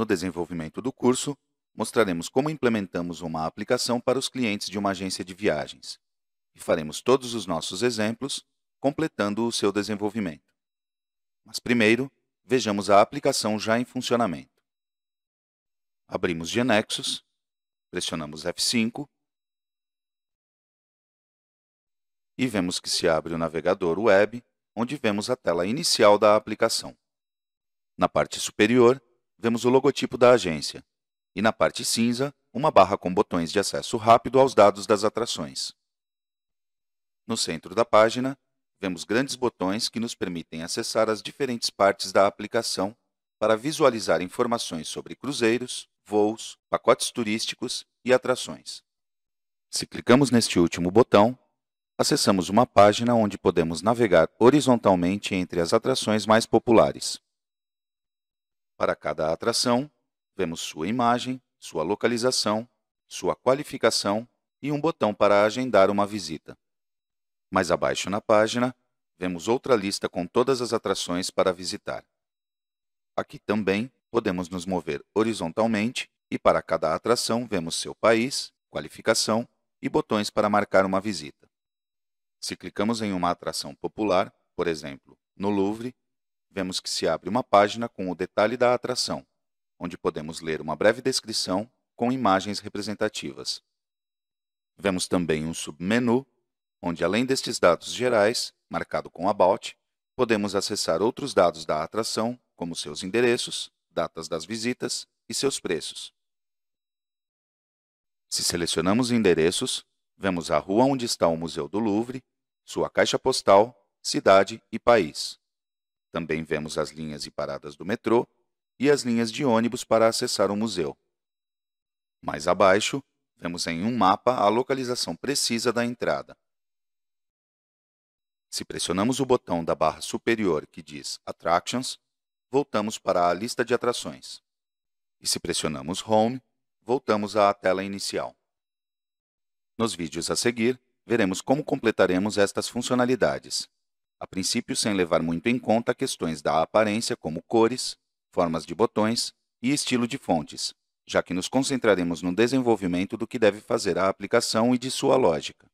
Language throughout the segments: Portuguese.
No desenvolvimento do curso, mostraremos como implementamos uma aplicação para os clientes de uma agência de viagens e faremos todos os nossos exemplos, completando o seu desenvolvimento. Mas primeiro, vejamos a aplicação já em funcionamento. Abrimos Genexus, pressionamos F5 e vemos que se abre o navegador web, onde vemos a tela inicial da aplicação. Na parte superior, vemos o logotipo da agência e, na parte cinza, uma barra com botões de acesso rápido aos dados das atrações. No centro da página, vemos grandes botões que nos permitem acessar as diferentes partes da aplicação para visualizar informações sobre cruzeiros, voos, pacotes turísticos e atrações. Se clicamos neste último botão, acessamos uma página onde podemos navegar horizontalmente entre as atrações mais populares. Para cada atração, vemos sua imagem, sua localização, sua qualificação e um botão para agendar uma visita. Mais abaixo na página, vemos outra lista com todas as atrações para visitar. Aqui também podemos nos mover horizontalmente e para cada atração vemos seu país, qualificação e botões para marcar uma visita. Se clicamos em uma atração popular, por exemplo, no Louvre, vemos que se abre uma página com o detalhe da atração, onde podemos ler uma breve descrição com imagens representativas. Vemos também um submenu, onde além destes dados gerais, marcado com About, podemos acessar outros dados da atração, como seus endereços, datas das visitas e seus preços. Se selecionamos endereços, vemos a rua onde está o Museu do Louvre, sua caixa postal, cidade e país. Também vemos as linhas e paradas do metrô e as linhas de ônibus para acessar o museu. Mais abaixo, vemos em um mapa a localização precisa da entrada. Se pressionamos o botão da barra superior que diz Attractions, voltamos para a lista de atrações. E se pressionamos Home, voltamos à tela inicial. Nos vídeos a seguir, veremos como completaremos estas funcionalidades a princípio sem levar muito em conta questões da aparência, como cores, formas de botões e estilo de fontes, já que nos concentraremos no desenvolvimento do que deve fazer a aplicação e de sua lógica.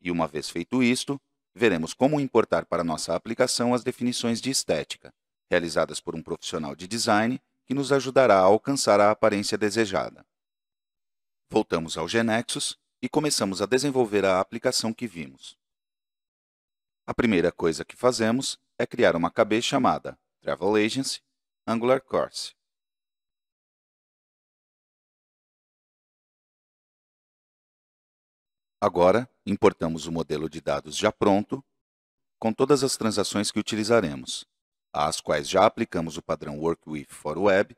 E uma vez feito isto, veremos como importar para nossa aplicação as definições de estética, realizadas por um profissional de design que nos ajudará a alcançar a aparência desejada. Voltamos ao Genexus e começamos a desenvolver a aplicação que vimos. A primeira coisa que fazemos é criar uma KB chamada Travel Agency Angular Course. Agora, importamos o modelo de dados já pronto com todas as transações que utilizaremos, às quais já aplicamos o padrão Work with for Web,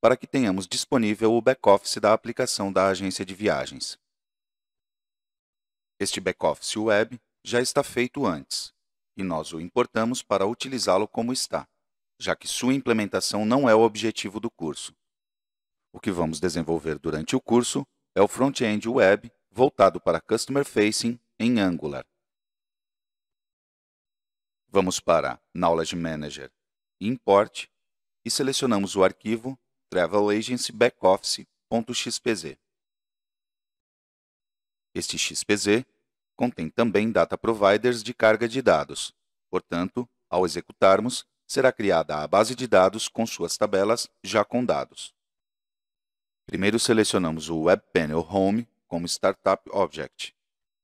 para que tenhamos disponível o back-office da aplicação da agência de viagens. Este back-office web já está feito antes, e nós o importamos para utilizá-lo como está, já que sua implementação não é o objetivo do curso. O que vamos desenvolver durante o curso é o front-end web voltado para Customer Facing em Angular. Vamos para Knowledge Manager, Import e selecionamos o arquivo travelagency.backoffice.xpz. Este XPZ contém também data providers de carga de dados. Portanto, ao executarmos, será criada a base de dados com suas tabelas já com dados. Primeiro selecionamos o WebPanel Home como Startup Object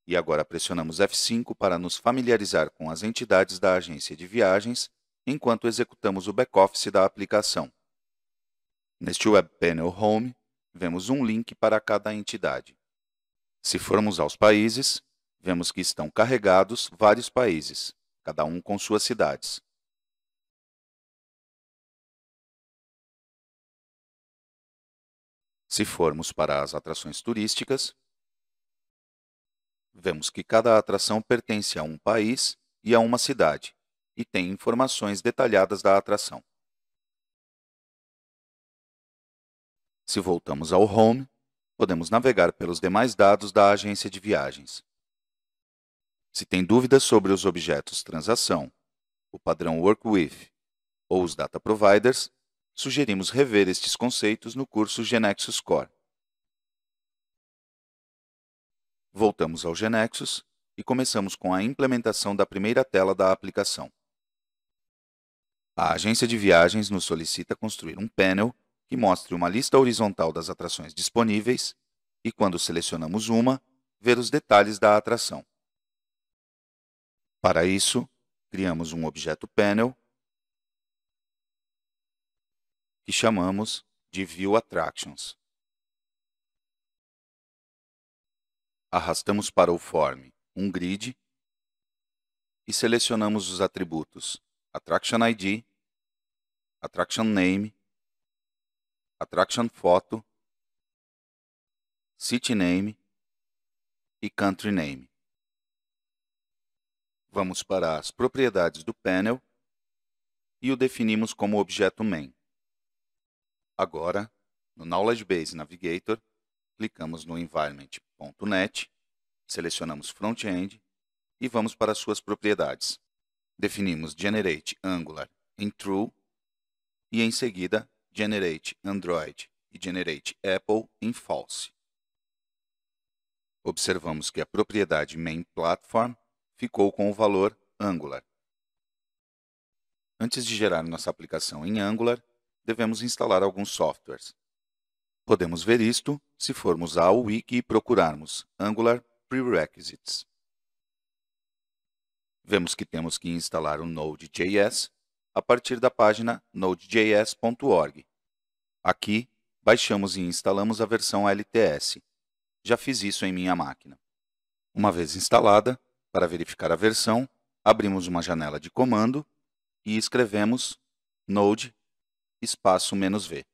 e agora pressionamos F5 para nos familiarizar com as entidades da agência de viagens enquanto executamos o back-office da aplicação. Neste WebPanel Home, vemos um link para cada entidade. Se formos aos países, vemos que estão carregados vários países, cada um com suas cidades. Se formos para as atrações turísticas, vemos que cada atração pertence a um país e a uma cidade e tem informações detalhadas da atração. Se voltamos ao Home, podemos navegar pelos demais dados da agência de viagens. Se tem dúvidas sobre os objetos transação, o padrão Work With ou os Data Providers, sugerimos rever estes conceitos no curso Genexus Core. Voltamos ao Genexus e começamos com a implementação da primeira tela da aplicação. A agência de viagens nos solicita construir um panel que mostre uma lista horizontal das atrações disponíveis e, quando selecionamos uma, ver os detalhes da atração. Para isso, criamos um objeto panel que chamamos de View Attractions. Arrastamos para o form um grid e selecionamos os atributos Attraction ID, Attraction Name, Attraction Photo, City Name e Country Name. Vamos para as propriedades do panel e o definimos como objeto main. Agora, no Knowledge Base Navigator, clicamos no environment.net, selecionamos front-end e vamos para suas propriedades. Definimos generate angular em true e em seguida generate android e generate apple em false. Observamos que a propriedade main platform ficou com o valor Angular. Antes de gerar nossa aplicação em Angular, devemos instalar alguns softwares. Podemos ver isto se formos ao Wiki e procurarmos Angular Prerequisites. Vemos que temos que instalar o Node.js a partir da página nodejs.org. Aqui, baixamos e instalamos a versão LTS. Já fiz isso em minha máquina. Uma vez instalada, para verificar a versão, abrimos uma janela de comando e escrevemos node espaço "-v".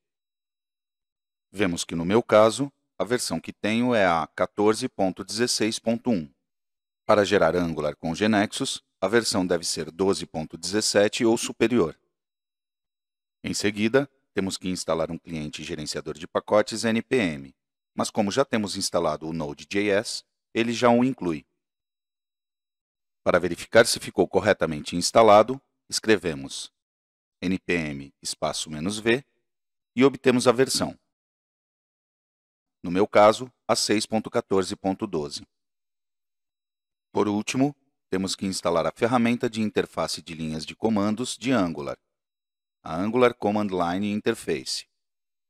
Vemos que, no meu caso, a versão que tenho é a 14.16.1. Para gerar Angular com Genexus, a versão deve ser 12.17 ou superior. Em seguida, temos que instalar um cliente gerenciador de pacotes NPM, mas como já temos instalado o Node.js, ele já o inclui. Para verificar se ficou corretamente instalado, escrevemos npm espaço-v e obtemos a versão. No meu caso, a 6.14.12. Por último, temos que instalar a ferramenta de interface de linhas de comandos de Angular, a Angular Command Line Interface.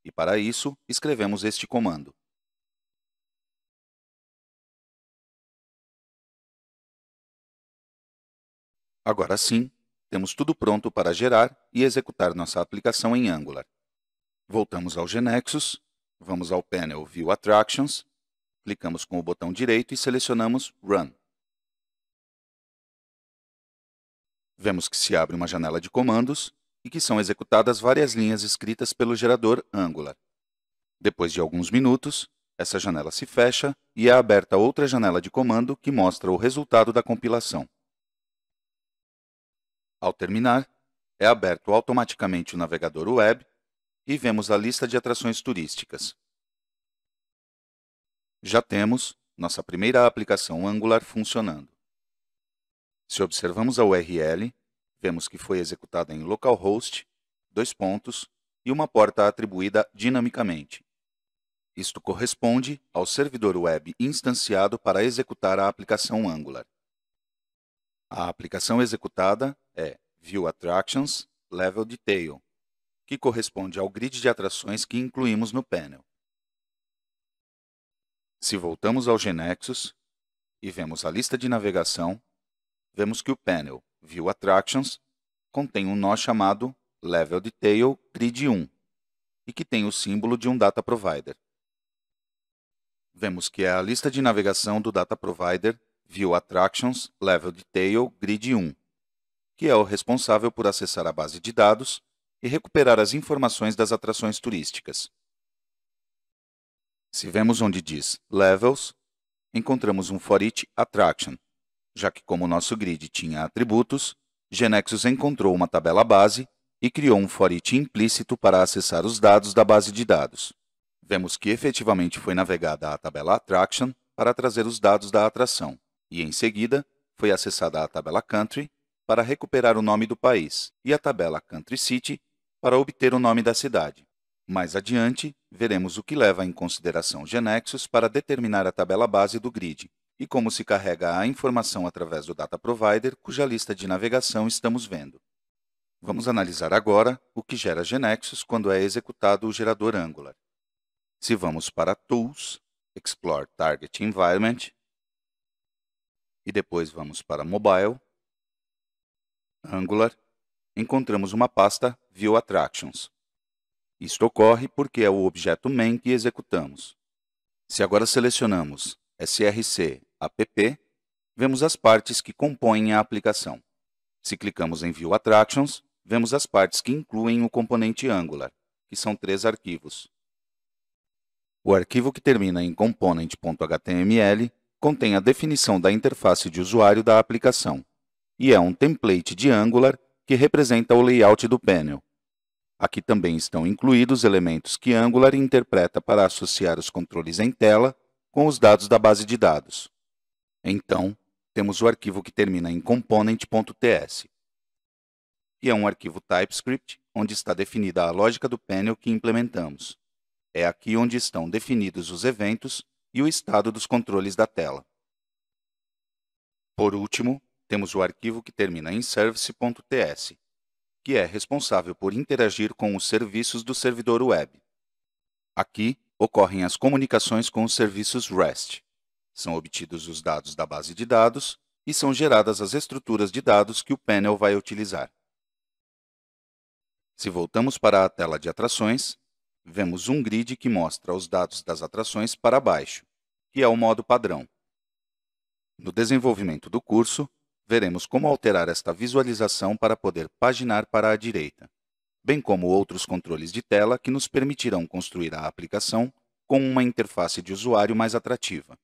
E para isso, escrevemos este comando. Agora sim, temos tudo pronto para gerar e executar nossa aplicação em Angular. Voltamos ao Genexus, vamos ao Panel View Attractions, clicamos com o botão direito e selecionamos Run. Vemos que se abre uma janela de comandos e que são executadas várias linhas escritas pelo gerador Angular. Depois de alguns minutos, essa janela se fecha e é aberta outra janela de comando que mostra o resultado da compilação. Ao terminar, é aberto automaticamente o navegador web e vemos a lista de atrações turísticas. Já temos nossa primeira aplicação Angular funcionando. Se observamos a URL, vemos que foi executada em localhost, dois pontos, e uma porta atribuída dinamicamente. Isto corresponde ao servidor web instanciado para executar a aplicação Angular. A aplicação executada é View Attractions Level Detail, que corresponde ao grid de atrações que incluímos no panel. Se voltamos ao Genexus e vemos a lista de navegação, vemos que o panel View Attractions contém um nó chamado Level Detail Grid 1 e que tem o símbolo de um data provider. Vemos que é a lista de navegação do data provider View Attractions Level Detail Grid 1 que é o responsável por acessar a base de dados e recuperar as informações das atrações turísticas. Se vemos onde diz Levels, encontramos um for each attraction, já que como nosso grid tinha atributos, Genexus encontrou uma tabela base e criou um for each implícito para acessar os dados da base de dados. Vemos que efetivamente foi navegada a tabela attraction para trazer os dados da atração, e em seguida foi acessada a tabela country para recuperar o nome do país e a tabela Country City para obter o nome da cidade. Mais adiante, veremos o que leva em consideração Genexus para determinar a tabela base do grid e como se carrega a informação através do data provider cuja lista de navegação estamos vendo. Vamos analisar agora o que gera Genexus quando é executado o gerador Angular. Se vamos para Tools, Explore Target Environment, e depois vamos para Mobile, Angular, encontramos uma pasta View Attractions. Isto ocorre porque é o objeto main que executamos. Se agora selecionamos src app, vemos as partes que compõem a aplicação. Se clicamos em View Attractions, vemos as partes que incluem o componente Angular, que são três arquivos. O arquivo que termina em component.html contém a definição da interface de usuário da aplicação, e é um template de Angular que representa o layout do panel. Aqui também estão incluídos elementos que Angular interpreta para associar os controles em tela com os dados da base de dados. Então, temos o arquivo que termina em component.ts, que é um arquivo TypeScript onde está definida a lógica do panel que implementamos. É aqui onde estão definidos os eventos e o estado dos controles da tela. Por último, temos o arquivo que termina em service.ts, que é responsável por interagir com os serviços do servidor web. Aqui ocorrem as comunicações com os serviços REST. São obtidos os dados da base de dados e são geradas as estruturas de dados que o panel vai utilizar. Se voltamos para a tela de atrações, vemos um grid que mostra os dados das atrações para baixo, que é o modo padrão. No desenvolvimento do curso, veremos como alterar esta visualização para poder paginar para a direita, bem como outros controles de tela que nos permitirão construir a aplicação com uma interface de usuário mais atrativa.